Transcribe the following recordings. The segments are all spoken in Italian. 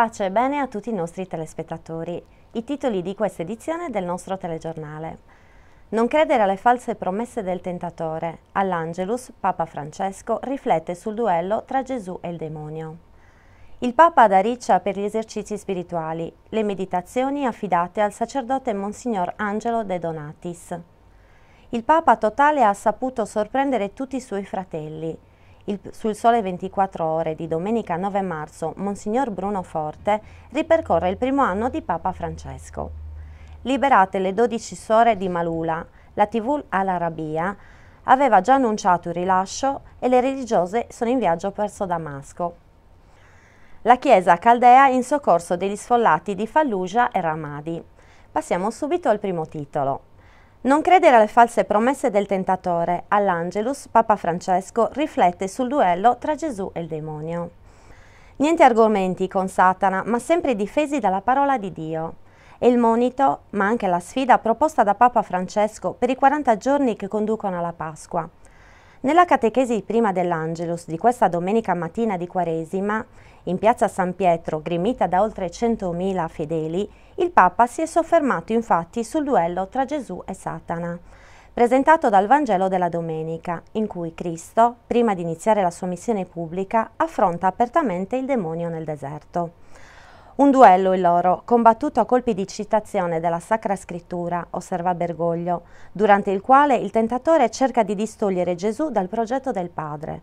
Pace e bene a tutti i nostri telespettatori. I titoli di questa edizione del nostro telegiornale. Non credere alle false promesse del tentatore. All'Angelus, Papa Francesco riflette sul duello tra Gesù e il demonio. Il Papa dà riccia per gli esercizi spirituali, le meditazioni affidate al sacerdote Monsignor Angelo De Donatis. Il Papa totale ha saputo sorprendere tutti i suoi fratelli, il, sul Sole 24 Ore di domenica 9 marzo, Monsignor Bruno Forte ripercorre il primo anno di Papa Francesco. Liberate le 12 sore di Malula, la TV Al-Arabia aveva già annunciato il rilascio e le religiose sono in viaggio verso Damasco. La chiesa caldea in soccorso degli sfollati di Fallujah e Ramadi. Passiamo subito al primo titolo. Non credere alle false promesse del tentatore, all'Angelus, Papa Francesco riflette sul duello tra Gesù e il demonio. Niente argomenti con Satana, ma sempre difesi dalla parola di Dio. E il monito, ma anche la sfida proposta da Papa Francesco per i 40 giorni che conducono alla Pasqua. Nella catechesi prima dell'Angelus di questa domenica mattina di Quaresima, in piazza San Pietro, grimita da oltre 100.000 fedeli, il Papa si è soffermato infatti sul duello tra Gesù e Satana, presentato dal Vangelo della domenica, in cui Cristo, prima di iniziare la sua missione pubblica, affronta apertamente il demonio nel deserto. Un duello il loro, combattuto a colpi di citazione della Sacra Scrittura, osserva Bergoglio, durante il quale il tentatore cerca di distogliere Gesù dal progetto del Padre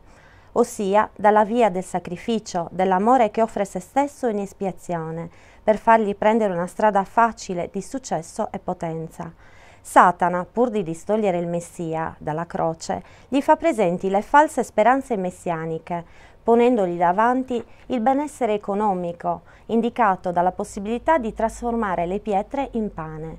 ossia dalla via del sacrificio, dell'amore che offre se stesso in espiazione, per fargli prendere una strada facile di successo e potenza. Satana, pur di distogliere il Messia dalla croce, gli fa presenti le false speranze messianiche, ponendogli davanti il benessere economico, indicato dalla possibilità di trasformare le pietre in pane.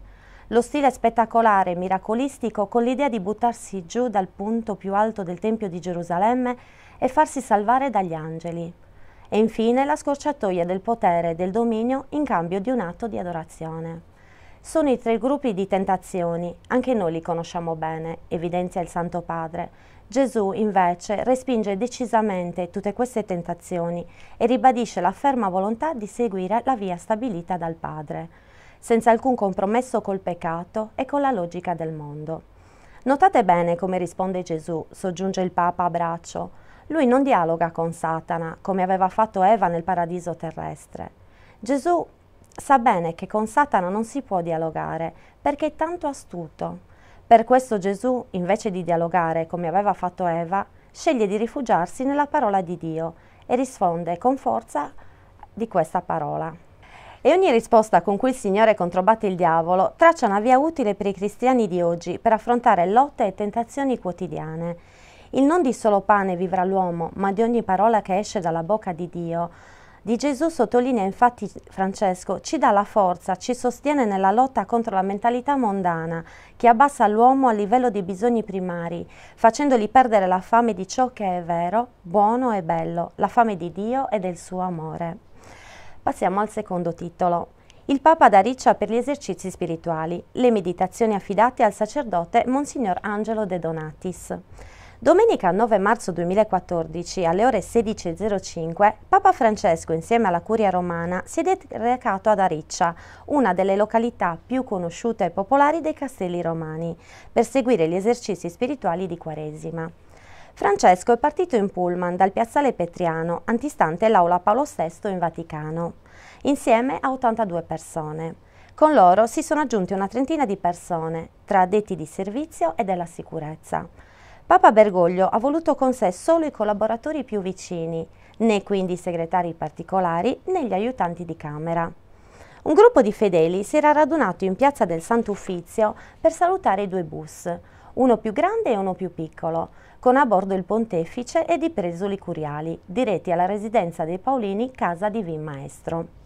Lo stile spettacolare e miracolistico con l'idea di buttarsi giù dal punto più alto del Tempio di Gerusalemme e farsi salvare dagli angeli. E infine la scorciatoia del potere e del dominio in cambio di un atto di adorazione. Sono i tre gruppi di tentazioni, anche noi li conosciamo bene, evidenzia il Santo Padre. Gesù invece respinge decisamente tutte queste tentazioni e ribadisce la ferma volontà di seguire la via stabilita dal Padre senza alcun compromesso col peccato e con la logica del mondo. Notate bene come risponde Gesù, soggiunge il Papa a braccio. Lui non dialoga con Satana, come aveva fatto Eva nel paradiso terrestre. Gesù sa bene che con Satana non si può dialogare, perché è tanto astuto. Per questo Gesù, invece di dialogare come aveva fatto Eva, sceglie di rifugiarsi nella parola di Dio e risponde con forza di questa parola. E ogni risposta con cui il Signore controbatte il diavolo traccia una via utile per i cristiani di oggi per affrontare lotte e tentazioni quotidiane. Il non di solo pane vivrà l'uomo, ma di ogni parola che esce dalla bocca di Dio, di Gesù sottolinea infatti Francesco, ci dà la forza, ci sostiene nella lotta contro la mentalità mondana che abbassa l'uomo a livello dei bisogni primari, facendogli perdere la fame di ciò che è vero, buono e bello, la fame di Dio e del suo amore. Passiamo al secondo titolo. Il Papa da riccia per gli esercizi spirituali, le meditazioni affidate al sacerdote Monsignor Angelo De Donatis. Domenica 9 marzo 2014 alle ore 16.05 Papa Francesco insieme alla Curia Romana si è recato ad Ariccia, una delle località più conosciute e popolari dei castelli romani, per seguire gli esercizi spirituali di Quaresima. Francesco è partito in pullman dal piazzale Petriano, antistante l'aula Paolo VI in Vaticano, insieme a 82 persone. Con loro si sono aggiunte una trentina di persone, tra addetti di servizio e della sicurezza. Papa Bergoglio ha voluto con sé solo i collaboratori più vicini, né quindi i segretari particolari né gli aiutanti di Camera. Un gruppo di fedeli si era radunato in piazza del Sant'Uffizio per salutare i due bus, uno più grande e uno più piccolo, con a bordo il pontefice ed i presoli curiali, diretti alla residenza dei Paolini, casa di Vin Maestro.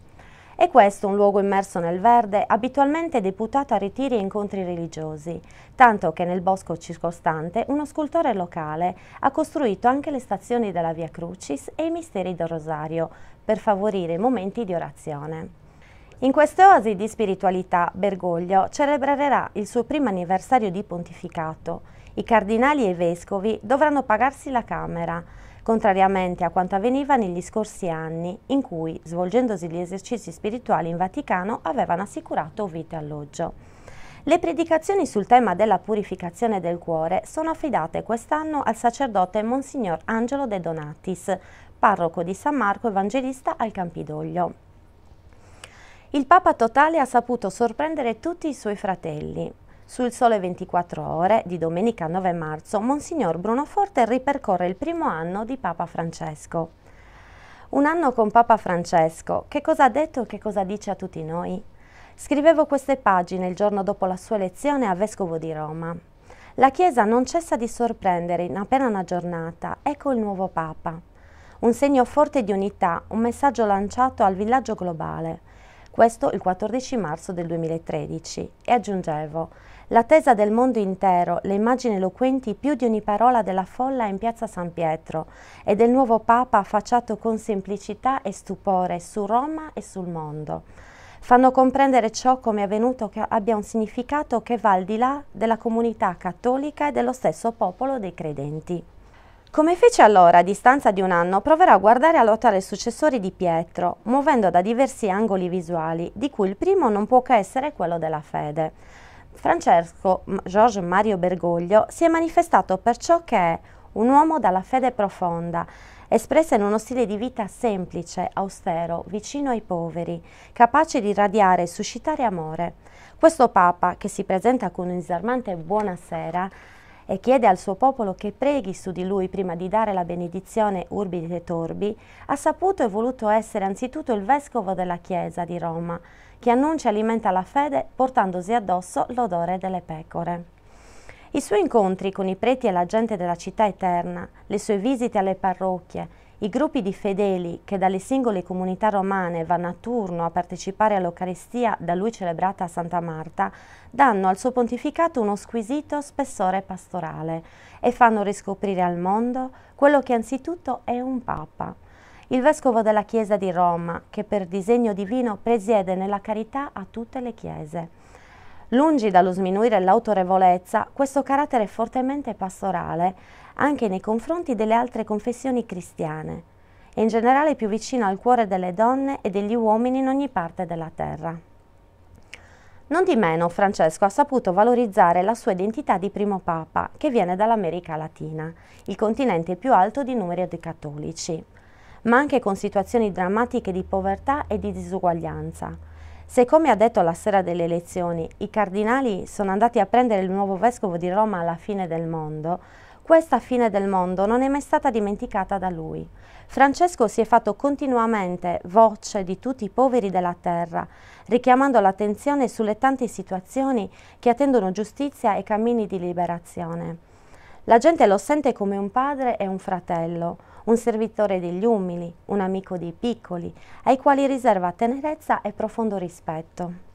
E questo un luogo immerso nel verde, abitualmente deputato a ritiri e incontri religiosi, tanto che nel bosco circostante uno scultore locale ha costruito anche le stazioni della Via Crucis e i misteri del Rosario, per favorire i momenti di orazione. In queste oasi di spiritualità, Bergoglio celebrerà il suo primo anniversario di pontificato. I cardinali e i vescovi dovranno pagarsi la Camera, contrariamente a quanto avveniva negli scorsi anni, in cui, svolgendosi gli esercizi spirituali in Vaticano, avevano assicurato vite e alloggio. Le predicazioni sul tema della purificazione del cuore sono affidate quest'anno al sacerdote Monsignor Angelo De Donatis, parroco di San Marco Evangelista al Campidoglio il Papa Totale ha saputo sorprendere tutti i suoi fratelli. Sul Sole 24 Ore di domenica 9 marzo, Monsignor Bruno Forte ripercorre il primo anno di Papa Francesco. Un anno con Papa Francesco, che cosa ha detto e che cosa dice a tutti noi? Scrivevo queste pagine il giorno dopo la sua elezione a Vescovo di Roma. La Chiesa non cessa di sorprendere in appena una giornata, ecco il nuovo Papa. Un segno forte di unità, un messaggio lanciato al villaggio globale questo il 14 marzo del 2013, e aggiungevo L'attesa del mondo intero, le immagini eloquenti più di ogni parola della folla in piazza San Pietro e del nuovo Papa affacciato con semplicità e stupore su Roma e sul mondo fanno comprendere ciò come è avvenuto che abbia un significato che va al di là della comunità cattolica e dello stesso popolo dei credenti. Come fece allora, a distanza di un anno, proverò a guardare a lottare il successori di Pietro, muovendo da diversi angoli visuali, di cui il primo non può che essere quello della fede. Francesco Giorgio Mario Bergoglio si è manifestato per ciò che è un uomo dalla fede profonda, espressa in uno stile di vita semplice, austero, vicino ai poveri, capace di radiare e suscitare amore. Questo Papa, che si presenta con un disarmante buonasera, e chiede al suo popolo che preghi su di lui prima di dare la benedizione Urbi e Torbi, ha saputo e voluto essere anzitutto il vescovo della Chiesa di Roma, che annuncia e alimenta la fede portandosi addosso l'odore delle pecore. I suoi incontri con i preti e la gente della città eterna, le sue visite alle parrocchie, i gruppi di fedeli che dalle singole comunità romane vanno a turno a partecipare all'Eucaristia da lui celebrata a Santa Marta, danno al suo pontificato uno squisito spessore pastorale e fanno riscoprire al mondo quello che anzitutto è un Papa. Il Vescovo della Chiesa di Roma, che per disegno divino presiede nella carità a tutte le Chiese. Lungi dallo sminuire l'autorevolezza, questo carattere è fortemente pastorale anche nei confronti delle altre confessioni cristiane e in generale più vicino al cuore delle donne e degli uomini in ogni parte della terra. Non di meno, Francesco ha saputo valorizzare la sua identità di primo papa, che viene dall'America Latina, il continente più alto di numeri di cattolici, ma anche con situazioni drammatiche di povertà e di disuguaglianza, se come ha detto la sera delle elezioni i cardinali sono andati a prendere il nuovo vescovo di Roma alla fine del mondo, questa fine del mondo non è mai stata dimenticata da lui. Francesco si è fatto continuamente voce di tutti i poveri della terra, richiamando l'attenzione sulle tante situazioni che attendono giustizia e cammini di liberazione. La gente lo sente come un padre e un fratello, un servitore degli umili, un amico dei piccoli, ai quali riserva tenerezza e profondo rispetto.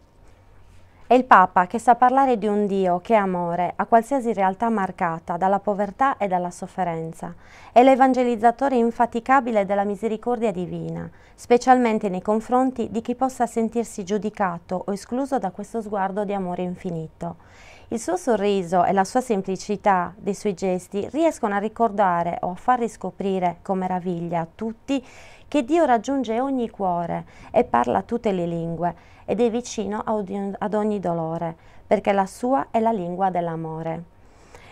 È il Papa che sa parlare di un Dio che è amore a qualsiasi realtà marcata dalla povertà e dalla sofferenza. È l'evangelizzatore infaticabile della misericordia divina, specialmente nei confronti di chi possa sentirsi giudicato o escluso da questo sguardo di amore infinito. Il suo sorriso e la sua semplicità dei suoi gesti riescono a ricordare o a far riscoprire con meraviglia a tutti che Dio raggiunge ogni cuore e parla tutte le lingue ed è vicino ad ogni dolore, perché la sua è la lingua dell'amore.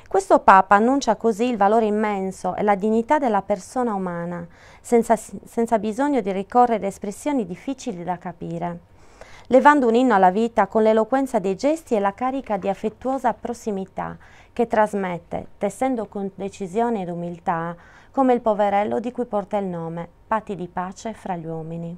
Questo Papa annuncia così il valore immenso e la dignità della persona umana, senza, senza bisogno di ricorrere a espressioni difficili da capire levando un inno alla vita con l'eloquenza dei gesti e la carica di affettuosa prossimità che trasmette, tessendo con decisione ed umiltà, come il poverello di cui porta il nome, patti di pace fra gli uomini.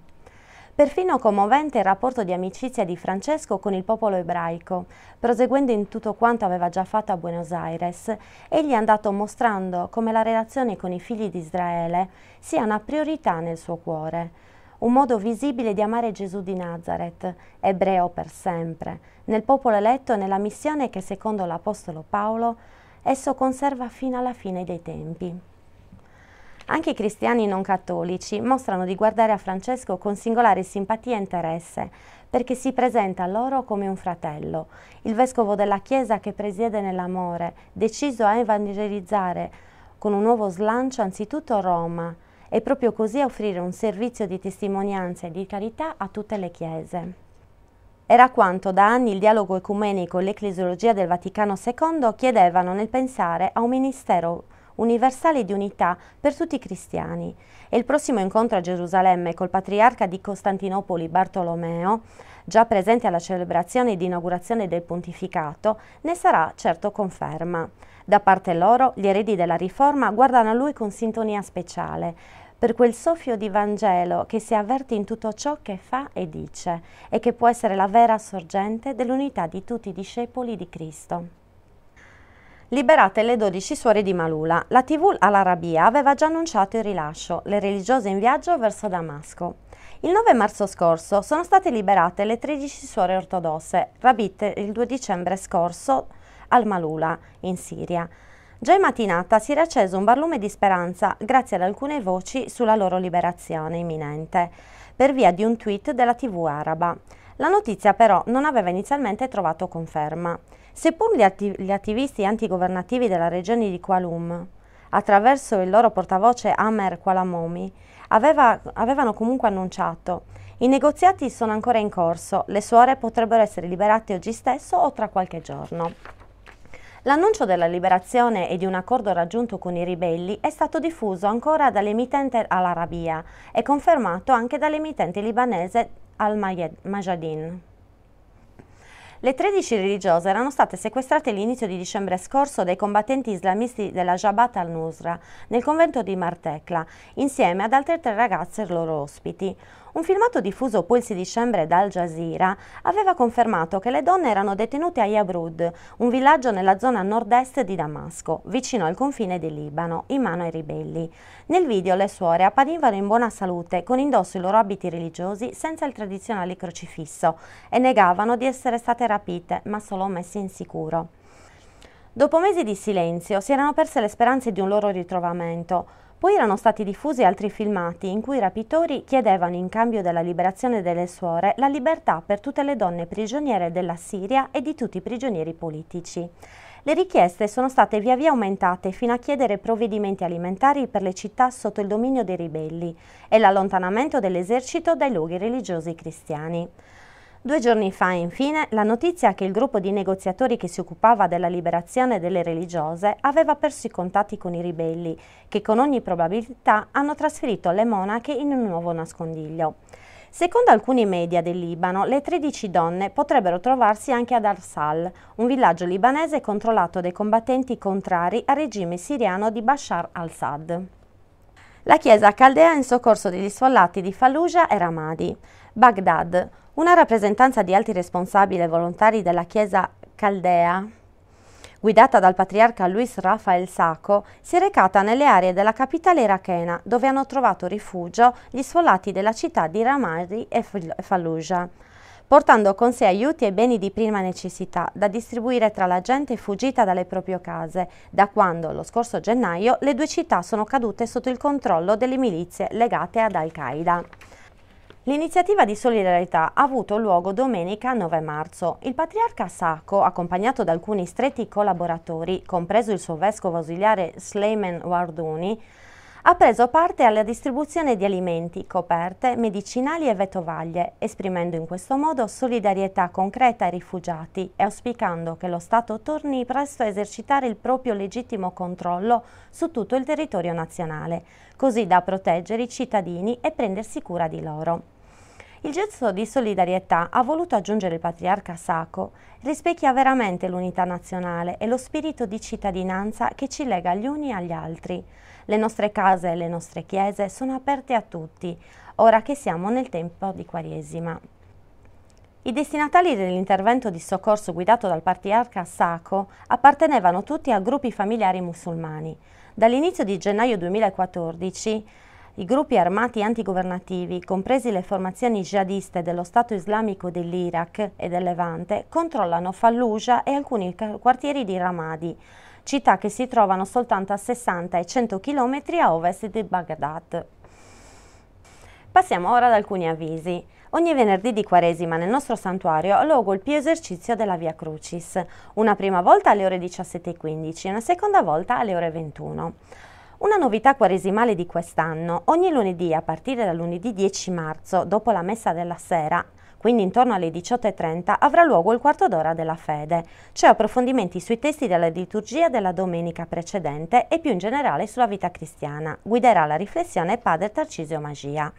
Perfino commovente il rapporto di amicizia di Francesco con il popolo ebraico. Proseguendo in tutto quanto aveva già fatto a Buenos Aires, egli è andato mostrando come la relazione con i figli di Israele sia una priorità nel suo cuore un modo visibile di amare Gesù di Nazareth, ebreo per sempre, nel popolo eletto e nella missione che secondo l'Apostolo Paolo esso conserva fino alla fine dei tempi. Anche i cristiani non cattolici mostrano di guardare a Francesco con singolare simpatia e interesse, perché si presenta a loro come un fratello, il vescovo della Chiesa che presiede nell'amore, deciso a evangelizzare con un nuovo slancio anzitutto Roma, e proprio così offrire un servizio di testimonianza e di carità a tutte le chiese. Era quanto da anni il dialogo ecumenico e l'ecclesiologia del Vaticano II chiedevano nel pensare a un ministero universale di unità per tutti i cristiani e il prossimo incontro a Gerusalemme col patriarca di Costantinopoli Bartolomeo, già presente alla celebrazione di inaugurazione del pontificato, ne sarà certo conferma. Da parte loro, gli eredi della riforma guardano a lui con sintonia speciale, per quel soffio di Vangelo che si avverte in tutto ciò che fa e dice e che può essere la vera sorgente dell'unità di tutti i discepoli di Cristo. Liberate le 12 suore di Malula, la TV all'Arabia aveva già annunciato il rilascio, le religiose in viaggio verso Damasco. Il 9 marzo scorso sono state liberate le 13 suore ortodosse, rapite il 2 dicembre scorso al Malula, in Siria. Già in mattinata si era acceso un barlume di speranza grazie ad alcune voci sulla loro liberazione imminente, per via di un tweet della TV araba. La notizia però non aveva inizialmente trovato conferma. Seppur gli, atti gli attivisti antigovernativi della regione di Kualum, attraverso il loro portavoce Amer Qualamomi, aveva, avevano comunque annunciato i negoziati sono ancora in corso, le suore potrebbero essere liberate oggi stesso o tra qualche giorno. L'annuncio della liberazione e di un accordo raggiunto con i ribelli è stato diffuso ancora dall'emittente Al-Arabia e confermato anche dall'emittente libanese Al-Majadin. Le 13 religiose erano state sequestrate all'inizio di dicembre scorso dai combattenti islamisti della Jabhat al-Nusra nel convento di Martecla, insieme ad altre tre ragazze loro ospiti. Un filmato diffuso poi il 6 dicembre da Al Jazeera aveva confermato che le donne erano detenute a Yabrud, un villaggio nella zona nord-est di Damasco, vicino al confine del Libano, in mano ai ribelli. Nel video le suore apparivano in buona salute, con indosso i loro abiti religiosi senza il tradizionale crocifisso, e negavano di essere state rapite, ma solo messe in sicuro. Dopo mesi di silenzio si erano perse le speranze di un loro ritrovamento. Poi erano stati diffusi altri filmati in cui i rapitori chiedevano in cambio della liberazione delle suore la libertà per tutte le donne prigioniere della Siria e di tutti i prigionieri politici. Le richieste sono state via via aumentate fino a chiedere provvedimenti alimentari per le città sotto il dominio dei ribelli e l'allontanamento dell'esercito dai luoghi religiosi cristiani. Due giorni fa, infine, la notizia che il gruppo di negoziatori che si occupava della liberazione delle religiose aveva perso i contatti con i ribelli, che con ogni probabilità hanno trasferito le monache in un nuovo nascondiglio. Secondo alcuni media del Libano, le 13 donne potrebbero trovarsi anche ad Arsal, un villaggio libanese controllato dai combattenti contrari al regime siriano di Bashar al-Assad. La chiesa caldea in soccorso degli sfollati di Fallujah e Ramadi. Baghdad, una rappresentanza di alti responsabili e volontari della Chiesa Caldea, guidata dal patriarca Luis Rafael Sacco, si è recata nelle aree della capitale irachena, dove hanno trovato rifugio gli sfollati della città di Ramadi e Fallujah, portando con sé aiuti e beni di prima necessità da distribuire tra la gente fuggita dalle proprie case, da quando, lo scorso gennaio, le due città sono cadute sotto il controllo delle milizie legate ad Al-Qaeda. L'iniziativa di solidarietà ha avuto luogo domenica 9 marzo. Il patriarca Sacco, accompagnato da alcuni stretti collaboratori, compreso il suo vescovo ausiliare Sleiman Warduni, ha preso parte alla distribuzione di alimenti, coperte, medicinali e vetovaglie, esprimendo in questo modo solidarietà concreta ai rifugiati e auspicando che lo Stato torni presto a esercitare il proprio legittimo controllo su tutto il territorio nazionale, così da proteggere i cittadini e prendersi cura di loro. Il gesto di solidarietà ha voluto aggiungere il patriarca Sacco rispecchia veramente l'unità nazionale e lo spirito di cittadinanza che ci lega gli uni agli altri. Le nostre case e le nostre chiese sono aperte a tutti, ora che siamo nel tempo di Quaresima. I destinatari dell'intervento di soccorso guidato dal patriarca Sacco appartenevano tutti a gruppi familiari musulmani. Dall'inizio di gennaio 2014 i gruppi armati antigovernativi, compresi le formazioni jihadiste dello Stato islamico dell'Iraq e del Levante, controllano Fallujah e alcuni quartieri di Ramadi, città che si trovano soltanto a 60 e 100 km a ovest di Baghdad. Passiamo ora ad alcuni avvisi. Ogni venerdì di Quaresima nel nostro santuario ha luogo il pio esercizio della Via Crucis, una prima volta alle ore 17.15 e una seconda volta alle ore 21. Una novità quaresimale di quest'anno, ogni lunedì a partire dal lunedì 10 marzo, dopo la messa della sera, quindi intorno alle 18.30, avrà luogo il quarto d'ora della fede, cioè approfondimenti sui testi della liturgia della domenica precedente e più in generale sulla vita cristiana. Guiderà la riflessione Padre Tarcisio Magia.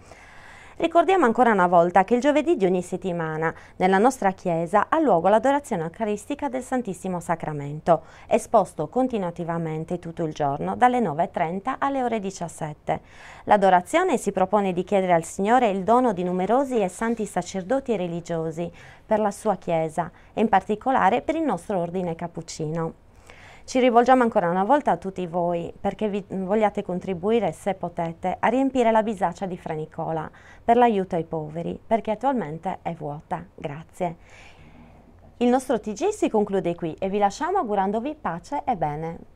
Ricordiamo ancora una volta che il giovedì di ogni settimana nella nostra chiesa ha luogo l'adorazione eucaristica del Santissimo Sacramento, esposto continuativamente tutto il giorno dalle 9.30 alle ore 17. L'adorazione si propone di chiedere al Signore il dono di numerosi e santi sacerdoti religiosi per la sua chiesa e in particolare per il nostro ordine cappuccino. Ci rivolgiamo ancora una volta a tutti voi perché vi mm, vogliate contribuire, se potete, a riempire la bisaccia di Fra Nicola per l'aiuto ai poveri, perché attualmente è vuota. Grazie. Il nostro TG si conclude qui e vi lasciamo augurandovi pace e bene.